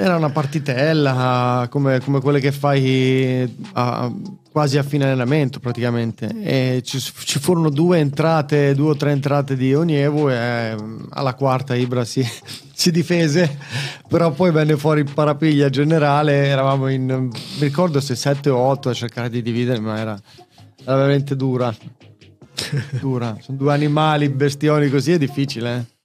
Era una partitella come, come quelle che fai a, quasi a fine allenamento praticamente. E ci, ci, furono due entrate, due o tre entrate di Onievo e mm, alla quarta Ibra si, si difese, però poi venne fuori il parapiglia generale, eravamo in, mi ricordo se 7 o 8 a cercare di dividere, ma era, era veramente dura. dura. Sono due animali, bestioni così, è difficile. Eh?